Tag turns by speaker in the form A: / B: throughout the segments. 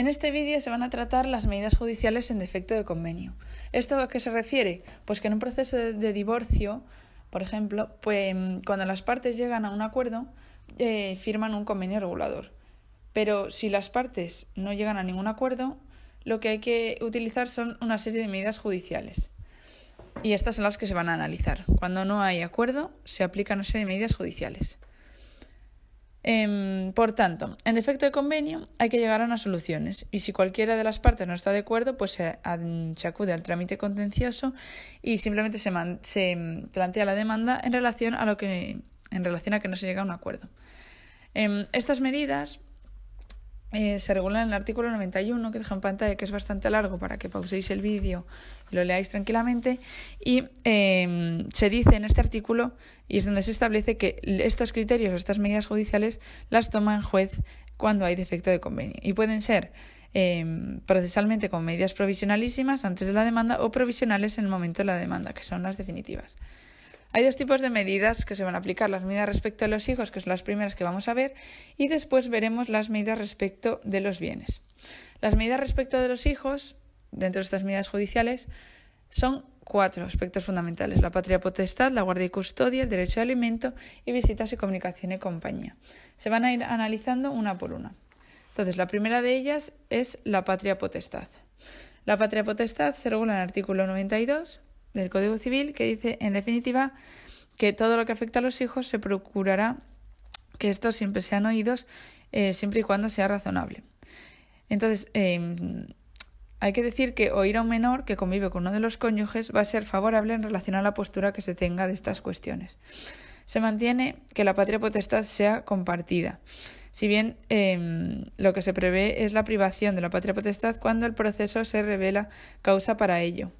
A: En este vídeo se van a tratar las medidas judiciales en defecto de convenio. ¿Esto a qué se refiere? Pues que en un proceso de divorcio, por ejemplo, pues, mm, cuando las partes llegan a un acuerdo, eh, firman un convenio regulador. Pero si las partes no llegan a ningún acuerdo, lo que hay que utilizar son una serie de medidas judiciales. Y estas son las que se van a analizar. Cuando no hay acuerdo, se aplican una serie de medidas judiciales. Em, por tanto, en defecto de convenio hay que llegar a unas soluciones y si cualquiera de las partes no está de acuerdo, pues se, acude al trámite contencioso y simplemente se, plantea la demanda en relación a lo que en relación a que no se llega a un acuerdo. Em, estas medidas eh, se regula en el artículo 91 que deja en pantalla que es bastante largo para que pauséis el vídeo y lo leáis tranquilamente y em, se dice en este artículo y es donde se establece que estos criterios o estas medidas judiciales las toma el juez cuando hay defecto de convenio y pueden ser em, procesalmente con medidas provisionalísimas antes de la demanda o provisionales en el momento de la demanda que son las definitivas. Hay dos tipos de medidas que se van a aplicar, las medidas respecto a los hijos, que son las primeras que vamos a ver, y después veremos las medidas respecto de los bienes. Las medidas respecto de los hijos, dentro de estas medidas judiciales, son cuatro aspectos fundamentales, la patria potestad, la guardia y custodia, el derecho de alimento y visitas y comunicación y compañía. Se van a ir analizando una por una. Entonces, la primera de ellas es la patria potestad. La patria potestad se regula en el artículo 92 del Código Civil que dice, en definitiva, que todo lo que afecta a los hijos se procurará que estos siempre sean oídos, eh, siempre y cuando sea razonable. Entonces, em, hay que decir que oír a un menor que convive con uno de los cónyuges va a ser favorable en relación a la postura que se tenga de estas cuestiones. Se mantiene que la patria potestad sea compartida. Si bien em, lo que se prevé es la privación de la patria potestad cuando el proceso se revela causa para ello.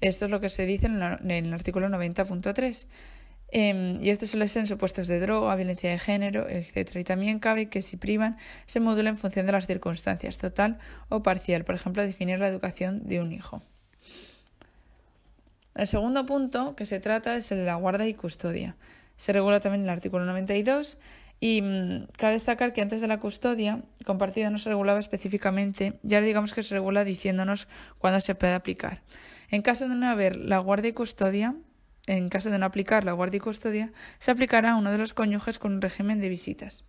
A: Esto es lo que se dice en, el artículo 90.3. tres em, y esto suele ser en supuestos de droga, violencia de género, etc. Y también cabe que si privan, se modula en función de las circunstancias, total o parcial. Por ejemplo, definir la educación de un hijo. El segundo punto que se trata es la guarda y custodia. Se regula también en el artículo 92 y mm, cabe destacar que antes de la custodia compartida no se regulaba específicamente, ya digamos que se regula diciéndonos cuándo se puede aplicar. En caso de no haber la guardia y custodia, en caso de no aplicar la guardia y custodia, se aplicará a uno de los cónyuges con un régimen de visitas.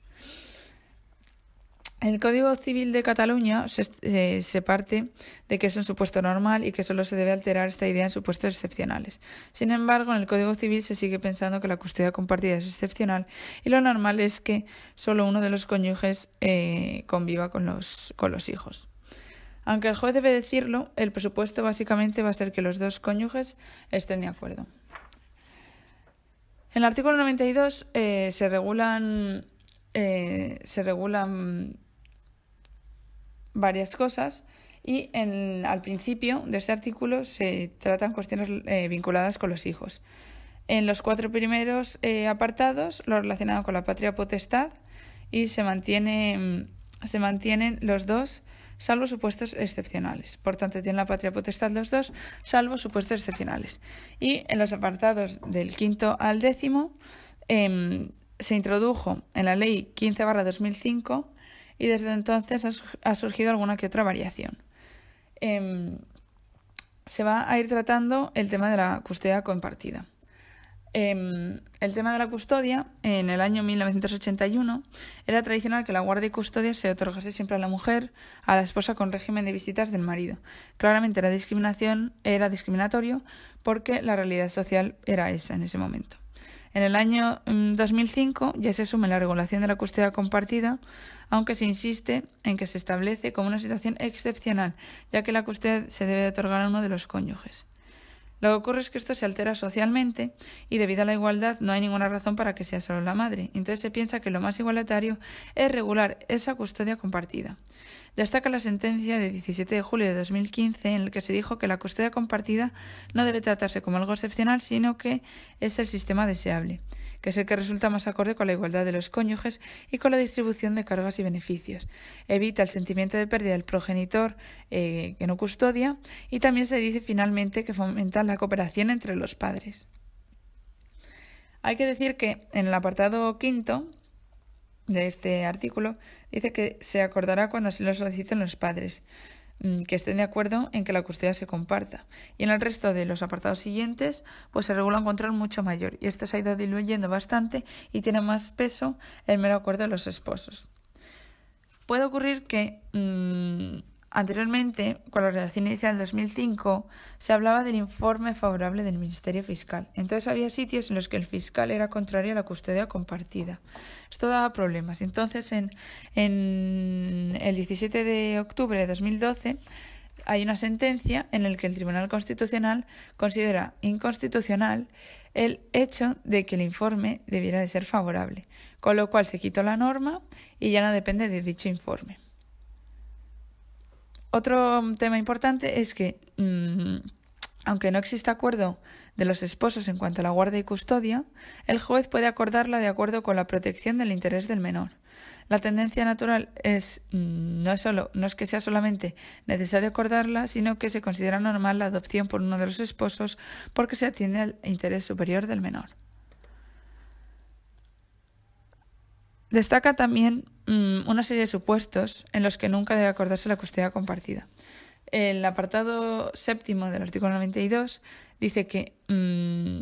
A: El Código Civil de Cataluña eh, se, parte de que es un supuesto normal y que solo se debe alterar esta idea en supuestos excepcionales. Sin embargo, en el Código Civil se sigue pensando que la custodia compartida es excepcional y lo normal es que solo uno de los cónyuges eh, conviva con los hijos. Aunque el juez debe decirlo, el presupuesto básicamente va a ser que los dos cónyuges estén de acuerdo. En el artículo 92 eh, se regulan eh, se regulan varias cosas y en, al principio de este artículo se tratan cuestiones eh, vinculadas con los hijos. En los cuatro primeros apartados, lo relacionado con la patria potestad, y se, mantiene, se mantienen los dos salvo supuestos excepcionales. Por tanto, tiene la patria potestad los dos, salvo supuestos excepcionales. Y en los apartados del quinto al décimo em, se introdujo en la ley 15 2005 y desde entonces ha surgido alguna que otra variación. Em, se va a ir tratando el tema de la custodia compartida. Em, el tema de la custodia, en el año 1981, era tradicional que la guardia y custodia se otorgase siempre a la mujer, a la esposa con régimen de visitas del marido. Claramente la discriminación era discriminatorio porque la realidad social era esa en ese momento. En el año 2005 mm, ya se asume la regulación de la custodia compartida, aunque se insiste en que se establece como una situación excepcional, ya que la custodia se debe otorgar a uno de los cónyuges. Lo que ocurre es que esto se altera socialmente y debido a la igualdad no hay ninguna razón para que sea solo la madre. Entonces se piensa que lo más igualitario es regular esa custodia compartida destaca la sentencia de 17 de julio de 2015 en la que se dijo que la custodia compartida no debe tratarse como algo excepcional, sino que es el sistema deseable, que es el que resulta más acorde con la igualdad de los cónyuges y con la distribución de cargas y beneficios. Evita el sentimiento de pérdida del progenitor eh, que no custodia y también se dice finalmente que fomenta la cooperación entre los padres. Hay que decir que en el apartado quinto de este artículo dice que se acordará cuando se lo soliciten los padres mm, que estén de acuerdo en que la custodia se comparta. Y en el resto de los apartados siguientes, pues se regula un control mucho mayor. Y esto se ha ido diluyendo bastante y tiene más peso el mero acuerdo de los esposos. Puede ocurrir que mm, Anteriormente, con la redacción inicial del 2005, se hablaba del informe favorable del Ministerio Fiscal. Entonces había sitios en los que el fiscal era contrario a la custodia compartida. Esto daba problemas. Entonces, en, el 17 de octubre de 2012, hay una sentencia en la que el Tribunal Constitucional considera inconstitucional el hecho de que el informe debiera de ser favorable, con lo cual se quitó la norma y ya no depende de dicho informe. Otro tema importante es que, mm, aunque no exista acuerdo de los esposos en cuanto a la guarda y custodia, el juez puede acordarla de acuerdo con la protección del interés del menor. La tendencia natural es mm, no, solo, no es que sea solamente necesario acordarla, sino que se considera normal la adopción por uno de los esposos porque se atiende al interés superior del menor. Destaca también mm, una serie de supuestos en los que nunca debe acordarse la custodia compartida. El apartado séptimo del artículo 92 dice que mm,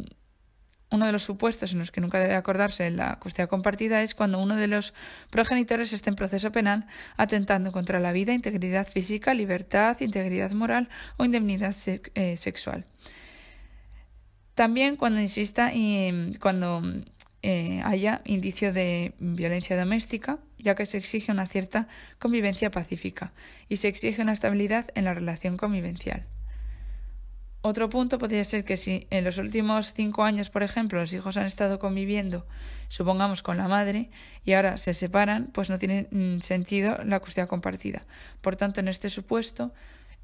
A: uno de los supuestos en los que nunca debe acordarse la custodia compartida es cuando uno de los progenitores esté en proceso penal atentando contra la vida, integridad física, libertad, integridad moral o indemnidad eh, sexual. También cuando insista y mm, cuando eh, haya indicio de violencia doméstica, ya que se exige una cierta convivencia pacífica y se exige una estabilidad en la relación convivencial. Otro punto podría ser que si en los últimos cinco años, por ejemplo, los hijos han estado conviviendo, supongamos, con la madre, y ahora se separan, pues no tiene mm, sentido la custodia compartida. Por tanto, en este supuesto,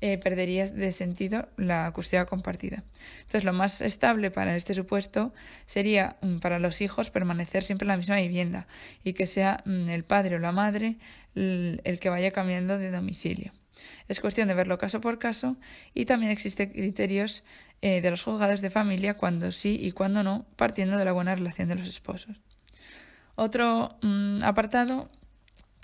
A: eh, perdería de sentido la custodia compartida. Entonces, lo más estable para este supuesto sería mm, para los hijos permanecer siempre en la misma vivienda y que sea mm, el padre o la madre el que vaya cambiando de domicilio. Es cuestión de verlo caso por caso y también existen criterios eh, de los juzgados de familia cuando sí y cuando no, partiendo de la buena relación de los esposos. Otro mm, apartado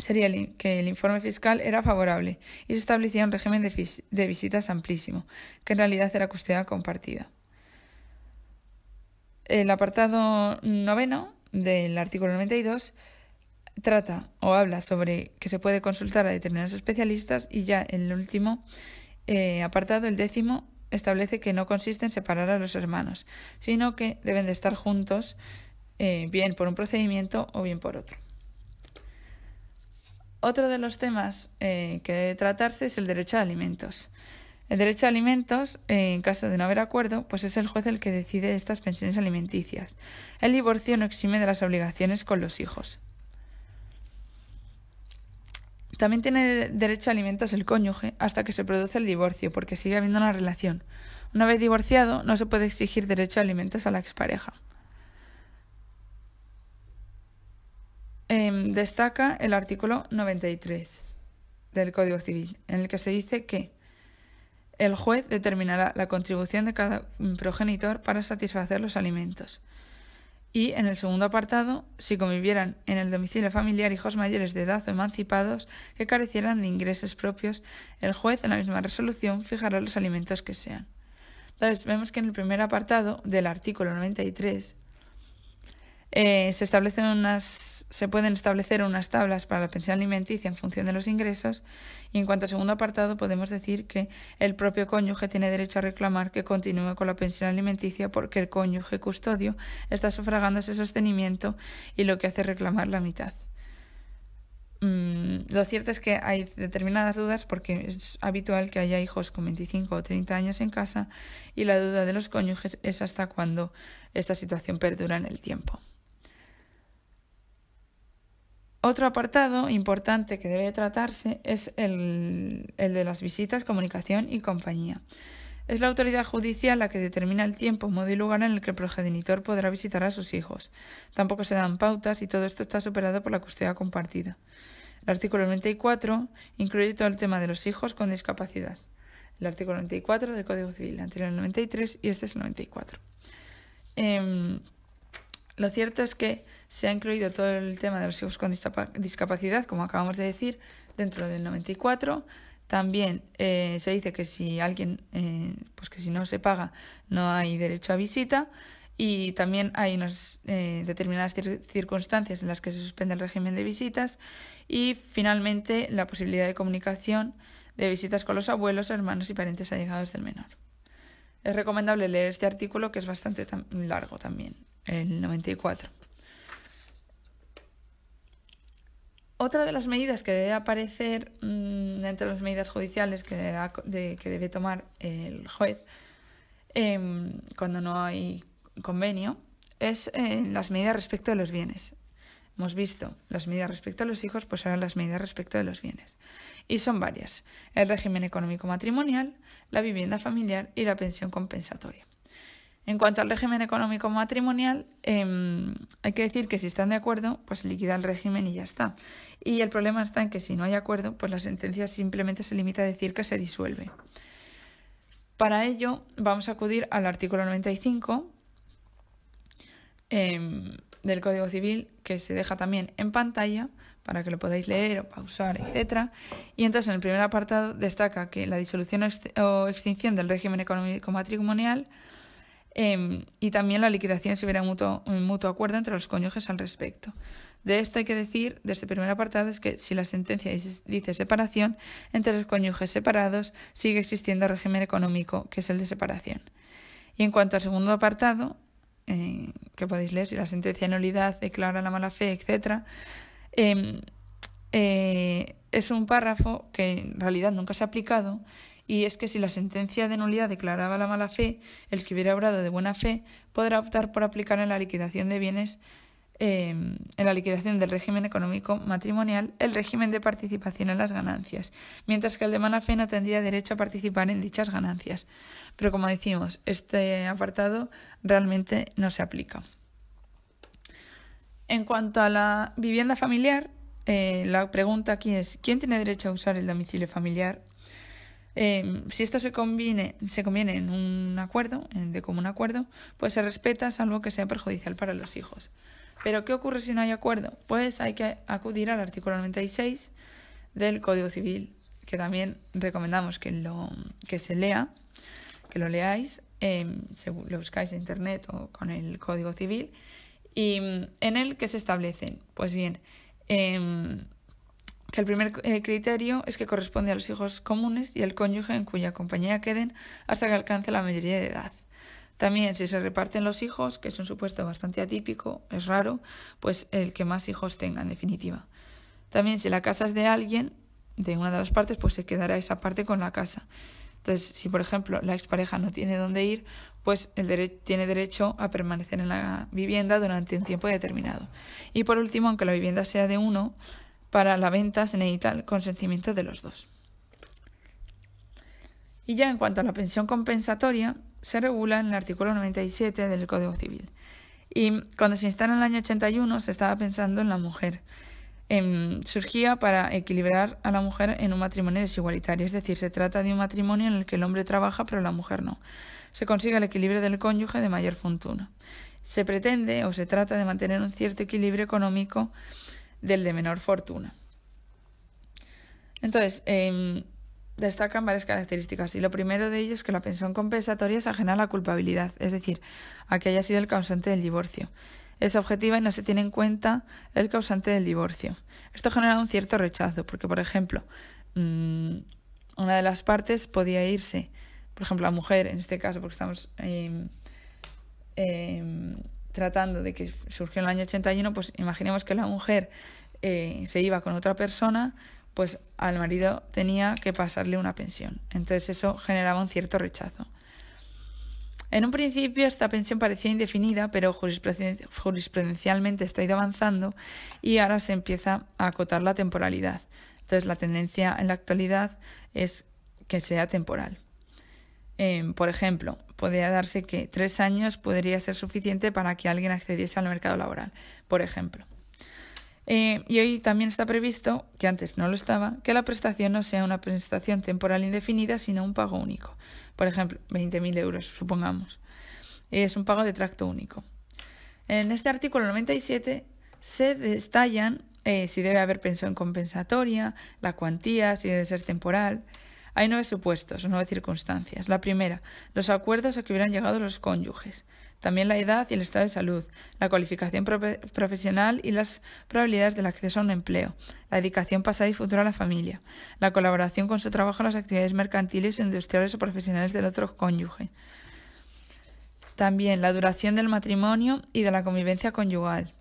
A: sería que el informe fiscal era favorable y se establecía un régimen de, visitas amplísimo, que en realidad era custodia compartida. El apartado noveno del artículo 92 trata o habla sobre que se puede consultar a determinados especialistas y ya el último eh, apartado, el décimo, establece que no consiste en separar a los hermanos, sino que deben de estar juntos, eh, bien por un procedimiento o bien por otro. Otro de los temas eh, que debe tratarse es el derecho a alimentos. El derecho a alimentos, eh, en caso de no haber acuerdo, pues es el juez el que decide estas pensiones alimenticias. El divorcio no exime de las obligaciones con los hijos. También tiene derecho a alimentos el cónyuge hasta que se produce el divorcio, porque sigue habiendo una relación. Una vez divorciado, no se puede exigir derecho a alimentos a la expareja. Em, destaca el artículo 93 del Código Civil, en el que se dice que el juez determinará la contribución de cada progenitor para satisfacer los alimentos. Y en el segundo apartado, si convivieran en el domicilio familiar hijos mayores de edad o emancipados que carecieran de ingresos propios, el juez en la misma resolución fijará los alimentos que sean. Entonces, vemos que en el primer apartado del artículo 93 eh, se establecen unas se pueden establecer unas tablas para la pensión alimenticia en función de los ingresos y en cuanto al segundo apartado podemos decir que el propio cónyuge tiene derecho a reclamar que continúe con la pensión alimenticia porque el cónyuge custodio está sufragando ese sostenimiento y lo que hace es reclamar la mitad. Mm, lo cierto es que hay determinadas dudas porque es habitual que haya hijos con 25 o 30 años en casa y la duda de los cónyuges es hasta cuándo esta situación perdura en el tiempo. Otro apartado importante que debe tratarse es el, de las visitas, comunicación y compañía. Es la autoridad judicial la que determina el tiempo, modo y lugar en el que el progenitor podrá visitar a sus hijos. Tampoco se dan pautas y todo esto está superado por la custodia compartida. El artículo 94 incluye todo el tema de los hijos con discapacidad. El artículo 94 del Código Civil, anterior al 93 y este es el 94. Lo cierto es que se ha incluido todo el tema de los hijos con discapacidad, como acabamos de decir, dentro del 94. También eh, se dice que si alguien, eh, pues que si no se paga, no hay derecho a visita. Y también hay unas eh, determinadas circunstancias en las que se suspende el régimen de visitas. Y finalmente, la posibilidad de comunicación de visitas con los abuelos, hermanos y parientes allegados del menor. Es recomendable leer este artículo que es bastante largo también, el 94. Otra de las medidas que debe aparecer dentro mm, entre las medidas judiciales que, debe, tomar el juez em, cuando no hay convenio es eh, las medidas respecto de los bienes. Hemos visto las medidas respecto a los hijos, pues ahora las medidas respecto de los bienes. Y son varias. El régimen económico matrimonial, la vivienda familiar y la pensión compensatoria. En cuanto al régimen económico matrimonial, em, hay que decir que si están de acuerdo, pues liquida el régimen y ya está. Y el problema está en que si no hay acuerdo, pues la sentencia simplemente se limita a decir que se disuelve. Para ello, vamos a acudir al artículo 95 del Código Civil que se deja también en pantalla para que lo podáis leer o pausar, etc. Y entonces en el primer apartado destaca que la disolución o extinción del régimen económico matrimonial em, y también la liquidación si hubiera mutuo, un mutuo acuerdo entre los cónyuges al respecto. De esto hay que decir, de este primer apartado, es que si la sentencia dice separación, entre los cónyuges separados sigue existiendo régimen económico, que es el de separación. Y en cuanto al segundo apartado, eh, que podéis leer, si la sentencia de nulidad declara la mala fe, etc., em, eh, es un párrafo que en realidad nunca se ha aplicado y es que si la sentencia de nulidad declaraba la mala fe, el que hubiera obrado de buena fe podrá optar por aplicar en la liquidación de bienes Em, en la liquidación del régimen económico matrimonial el régimen de participación en las ganancias, mientras que el de mala fe no tendría derecho a participar en dichas ganancias. Pero como decimos, este apartado realmente no se aplica. En cuanto a la vivienda familiar, eh, la pregunta aquí es, ¿quién tiene derecho a usar el domicilio familiar? Em, si esto se se conviene en un acuerdo, de común acuerdo, pues se respeta salvo que sea perjudicial para los hijos. Pero ¿qué ocurre si no hay acuerdo? Pues hay que acudir al artículo 96 del Código Civil, que también recomendamos que, lo, que se lea, que lo leáis, em, lo buscáis en Internet o con el Código Civil, y mm, en el que se establecen, pues bien, em, que el primer eh, criterio es que corresponde a los hijos comunes y al cónyuge en cuya compañía queden hasta que alcance la mayoría de edad. También si se reparten los hijos, que es un supuesto bastante atípico, es raro, pues el que más hijos tenga en definitiva. También si la casa es de alguien, de una de las partes, pues se quedará esa parte con la casa. Entonces, si por ejemplo la expareja no tiene dónde ir, pues el tiene derecho a permanecer en la vivienda durante un tiempo determinado. Y por último, aunque la vivienda sea de uno, para la venta se necesita el consentimiento de los dos. Y ya en cuanto a la pensión compensatoria, se regula en el artículo 97 del Código Civil. Y cuando se instala en el año 81 se estaba pensando en la mujer. Em, surgía para equilibrar a la mujer en un matrimonio desigualitario, es decir, se trata de un matrimonio en el que el hombre trabaja pero la mujer no. Se consigue el equilibrio del cónyuge de mayor fortuna. Se pretende o se trata de mantener un cierto equilibrio económico del de menor fortuna. Entonces, em, destacan varias características y lo primero de ellos es que la pensión compensatoria es ajena a la culpabilidad, es decir, a que haya sido el causante del divorcio. Es objetiva y no se tiene en cuenta el causante del divorcio. Esto genera un cierto rechazo, porque, por ejemplo, mm, una de las partes podía irse, por ejemplo, la mujer, en este caso, porque estamos em, em, tratando de que surgió en el año 81, pues imaginemos que la mujer eh, se iba con otra persona, pues al marido tenía que pasarle una pensión. Entonces eso generaba un cierto rechazo. En un principio esta pensión parecía indefinida, pero jurisprudencialmente está ido avanzando y ahora se empieza a acotar la temporalidad. Entonces la tendencia en la actualidad es que sea temporal. Em, por ejemplo, podría darse que tres años podría ser suficiente para que alguien accediese al mercado laboral, por ejemplo. Eh, y hoy también está previsto, que antes no lo estaba, que la prestación no sea una prestación temporal indefinida, sino un pago único. Por ejemplo, 20.000 euros, supongamos. Es un pago de tracto único. En este artículo 97 se detallan eh, si debe haber pensión compensatoria, la cuantía, si debe ser temporal. Hay nueve supuestos, nueve circunstancias. La primera, los acuerdos a que hubieran llegado los cónyuges también la edad y el estado de salud, la cualificación profesional y las probabilidades del acceso a un empleo, la dedicación pasada y futura a la familia, la colaboración con su trabajo en las actividades mercantiles, industriales o profesionales del otro cónyuge. También la duración del matrimonio y de la convivencia conyugal,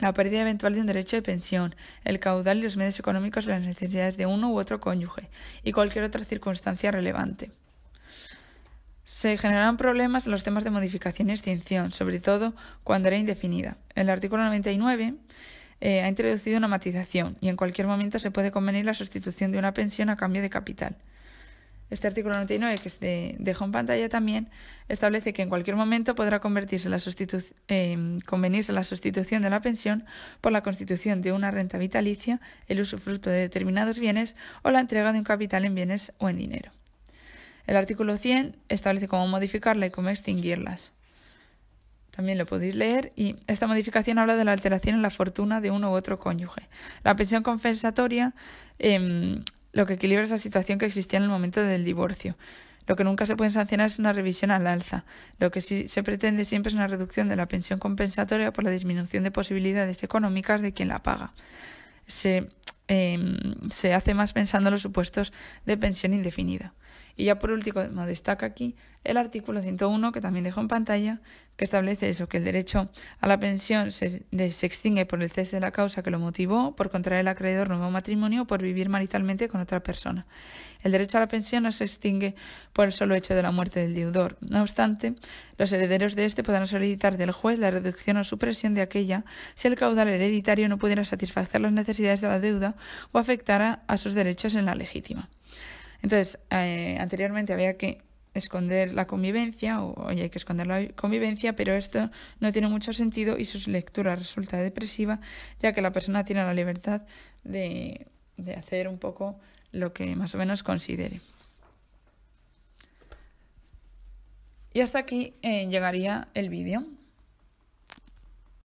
A: la pérdida eventual de un derecho de pensión, el caudal y los medios económicos de las necesidades de uno u otro cónyuge, y cualquier otra circunstancia relevante. Se generan problemas en los temas de modificación y extinción, sobre todo cuando era indefinida. El artículo 99 eh, ha introducido una matización y en cualquier momento se puede convenir la sustitución de una pensión a cambio de capital. Este artículo 99, que se dejó en pantalla también, establece que en cualquier momento podrá convertirse eh, convenirse la sustitución de la pensión por la constitución de una renta vitalicia, el usufructo de determinados bienes o la entrega de un capital en bienes o en dinero. El artículo 100 establece cómo modificarla y cómo extinguirlas. También lo podéis leer y esta modificación habla de la alteración en la fortuna de uno u otro cónyuge. La pensión compensatoria em, lo que equilibra es la situación que existía en el momento del divorcio. Lo que nunca se puede sancionar es una revisión al alza. Lo que sí se pretende siempre es una reducción de la pensión compensatoria por la disminución de posibilidades económicas de quien la paga. se em, hace más pensando en los supuestos de pensión indefinida. Y ya por último, destaca aquí el artículo 101, que también dejo en pantalla, que establece eso, que el derecho a la pensión se, extingue por el cese de la causa que lo motivó, por contraer el acreedor nuevo matrimonio o por vivir maritalmente con otra persona. El derecho a la pensión no se extingue por el solo hecho de la muerte del deudor. No obstante, los herederos de éste podrán solicitar del juez la reducción o supresión de aquella si el caudal hereditario no pudiera satisfacer las necesidades de la deuda o afectara a sus derechos en la legítima. Entonces, eh, anteriormente había que esconder la convivencia, o, hay que esconder la convivencia, pero esto no tiene mucho sentido y su lectura resulta depresiva, ya que la persona tiene la libertad de, hacer un poco lo que más o menos considere. Y hasta aquí eh, llegaría el vídeo.